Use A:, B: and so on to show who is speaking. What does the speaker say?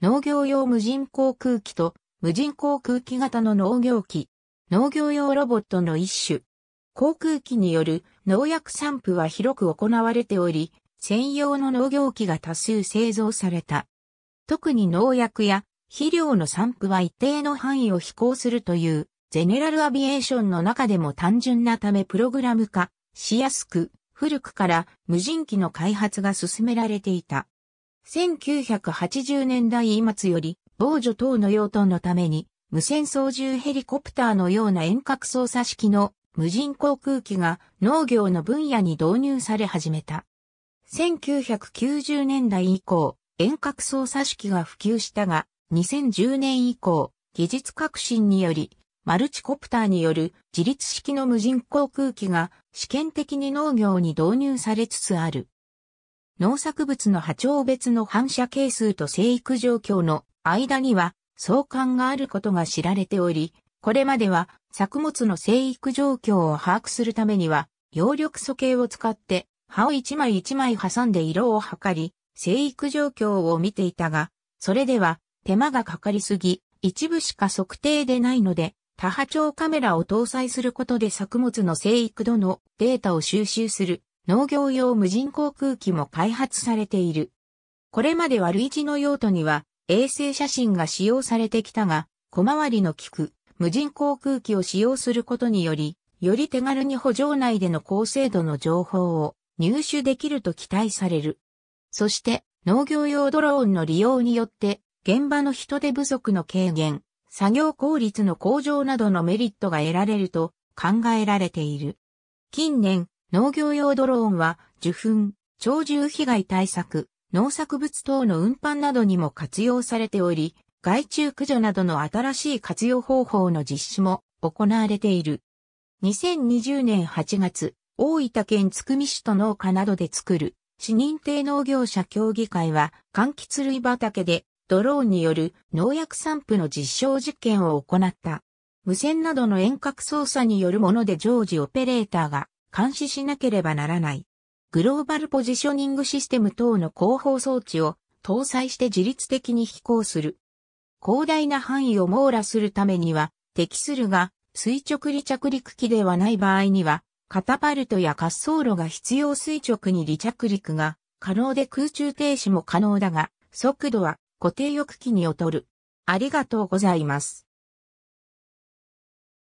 A: 農業用無人航空機と無人航空機型の農業機、農業用ロボットの一種。航空機による農薬散布は広く行われており、専用の農業機が多数製造された。特に農薬や肥料の散布は一定の範囲を飛行するという、ゼネラルアビエーションの中でも単純なためプログラム化しやすく、古くから無人機の開発が進められていた。1980年代末より、防除等の用途のために、無線操縦ヘリコプターのような遠隔操作式の無人航空機が農業の分野に導入され始めた。1990年代以降、遠隔操作式が普及したが、2010年以降、技術革新により、マルチコプターによる自立式の無人航空機が試験的に農業に導入されつつある。農作物の波長別の反射係数と生育状況の間には相関があることが知られており、これまでは作物の生育状況を把握するためには、葉緑素計を使って葉を一枚一枚挟んで色を測り、生育状況を見ていたが、それでは手間がかかりすぎ、一部しか測定でないので、多波長カメラを搭載することで作物の生育度のデータを収集する農業用無人航空機も開発されている。これまで悪い似の用途には衛星写真が使用されてきたが、小回りの利く無人航空機を使用することにより、より手軽に補助内での高精度の情報を入手できると期待される。そして農業用ドローンの利用によって現場の人手不足の軽減、作業効率の向上などのメリットが得られると考えられている。近年、農業用ドローンは、受粉、鳥獣被害対策、農作物等の運搬などにも活用されており、害虫駆除などの新しい活用方法の実施も行われている。2020年8月、大分県津久見市と農家などで作る、市認定農業者協議会は、柑橘類畑で、ドローンによる農薬散布の実証実験を行った。無線などの遠隔操作によるもので常時オペレーターが監視しなければならない。グローバルポジショニングシステム等の広報装置を搭載して自律的に飛行する。広大な範囲を網羅するためには、適するが、垂直離着陸機ではない場合には、カタパルトや滑走路が必要垂直に離着陸が可能で空中停止も可能だが、速度は固定翼機に劣る。ありがとうございます。